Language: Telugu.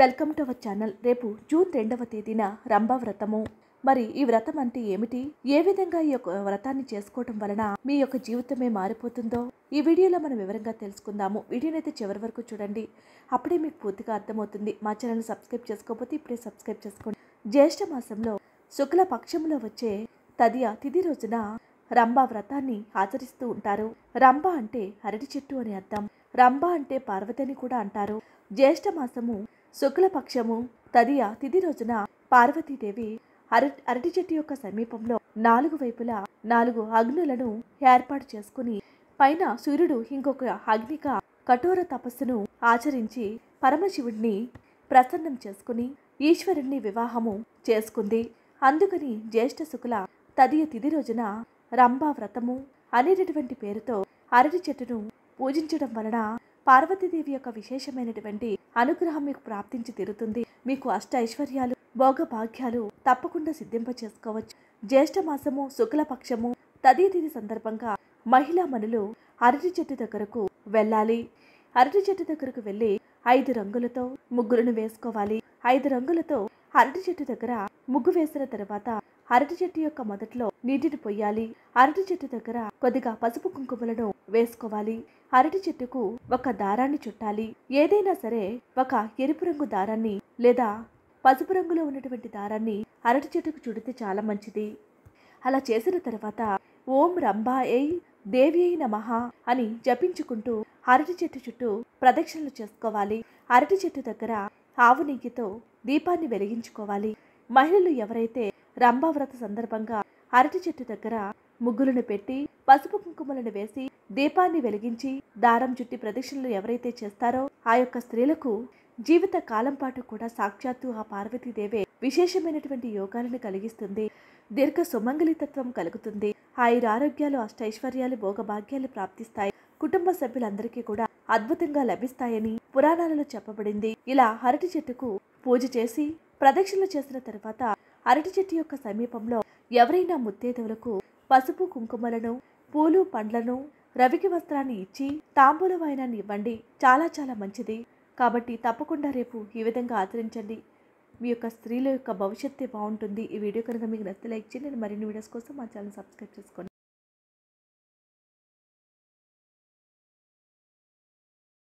వెల్కమ్ టు అవర్ ఛానల్ రేపు జూన్ రెండవ తేదీన రంభ వ్రతము మరి ఈ వ్రతం అంటే ఏమిటి ఏ విధంగా ఈ యొక్క వ్రతాన్ని చేసుకోవటం వలన మీ యొక్క జీవితమే మారిపోతుందో ఈ వీడియోలో మనం వివరంగా తెలుసుకుందాము వీడియోనైతే చివరి వరకు చూడండి అప్పుడే మీకు పూర్తిగా అర్థమవుతుంది మా ఛానల్ సబ్స్క్రైబ్ చేసుకోకపోతే ఇప్పుడే సబ్స్క్రైబ్ చేసుకోండి జ్యేష్ఠ మాసంలో శుక్ల పక్షంలో వచ్చే తదియ తిథి రోజున రంభ వ్రతాన్ని ఆచరిస్తూ ఉంటారు రంభ అంటే అరటి చెట్టు అని అర్థం రంభ అంటే పార్వతి అని కూడా అంటారు జ్యేష్ఠ మాసము శుక్లపక్షము తదియ తిథి రోజున పార్వతీదేవి అర అరటి చెట్టు యొక్క సమీపంలో నాలుగు వైపులా నాలుగు అగ్నులను ఏర్పాటు చేసుకుని పైన సూర్యుడు ఇంకొక అగ్నిక కఠోర తపస్సును ఆచరించి పరమశివుడిని ప్రసన్నం చేసుకుని ఈశ్వరుణ్ణి వివాహము చేసుకుంది అందుకని జ్యేష్ఠ శుక్ల తదియ తిథి రోజున రంభా వ్రతము అనేటటువంటి పేరుతో అరటి చెట్టును పూజించడం వలన పార్వతీదేవి యొక్క విశేషమైనటువంటి అనుగ్రహం మీకు ప్రాప్తించి తీరుతుంది మీకు అష్ట ఐశ్వర్యాలు భోగ భాగ్యాలు తప్పకుండా సిద్ధింప చేసుకోవచ్చు జ్యేష్ఠ మాసము శుక్లపక్షము తదితిథి సందర్భంగా మహిళా మనులు అరటి చెట్టు దగ్గరకు వెళ్ళాలి అరటి చెట్టు దగ్గరకు వెళ్ళి ఐదు రంగులతో ముగ్గులను వేసుకోవాలి ఐదు రంగులతో అరటి చెట్టు దగ్గర ముగ్గు వేసిన తర్వాత అరటి చెట్టు యొక్క మొదట్లో నీటిని పొయ్యాలి అరటి చెట్టు దగ్గర కొద్దిగా పసుపు కుంకుమలను వేసుకోవాలి అరటి చెట్టుకు ఒక దారాన్ని చుట్టాలి ఏదైనా సరే ఒక ఎరుపు రంగు దారాన్ని లేదా పసుపు రంగులో ఉన్నటువంటి దారాన్ని అరటి చెట్టుకు చుడితే చాలా మంచిది అలా చేసిన తర్వాత ఓం రంభా ఏయ్ దేవి అయిన మహా అని జపించుకుంటూ అరటి చెట్టు చుట్టూ ప్రదక్షిణలు చేసుకోవాలి అరటి చెట్టు దగ్గర ఆవు నెయ్యితో దీపాన్ని వెలిగించుకోవాలి మహిళలు ఎవరైతే రంభావ్రత సందర్భంగా అరటి చెట్టు దగ్గర ముగ్గులను పెట్టి పసుపు కుంకుమలను వేసి దీపాన్ని వెలిగించి దారం చుట్టి ప్రదక్షిణలు ఎవరైతే చేస్తారో ఆ యొక్క స్త్రీలకు జీవిత కాలం పాటు కూడా సాక్షాత్తు ఆ పార్వతీదేవే విశేషమైనటువంటి యోగాలను కలిగిస్తుంది దీర్ఘ సుమంగళితత్వం కలుగుతుంది ఆయుర ఆరోగ్యాలు అష్టైశ్వర్యాలు భోగభాగ్యాలు ప్రాప్తిస్తాయి కుటుంబ సభ్యులందరికీ కూడా అద్భుతంగా లభిస్తాయని పురాణాలలో చెప్పబడింది ఇలా అరటి చెట్టుకు పూజ చేసి ప్రదక్షిణలు చేసిన తర్వాత అరటి చెట్టు యొక్క సమీపంలో ఎవరైనా ముత్తేదవులకు పసుపు కుంకుమలను పూలు పండ్లను రవికి వస్త్రాన్ని ఇచ్చి తాంబూల వాయనాన్ని ఇవ్వండి చాలా చాలా మంచిది కాబట్టి తప్పకుండా రేపు ఈ విధంగా ఆచరించండి మీ యొక్క స్త్రీల యొక్క భవిష్యత్తే బాగుంటుంది ఈ వీడియో కనుక మీకు నచ్చితే లైక్ చేయండి మరిన్ని వీడియోస్ కోసం మా ఛానల్ సబ్స్క్రైబ్ చేసుకోండి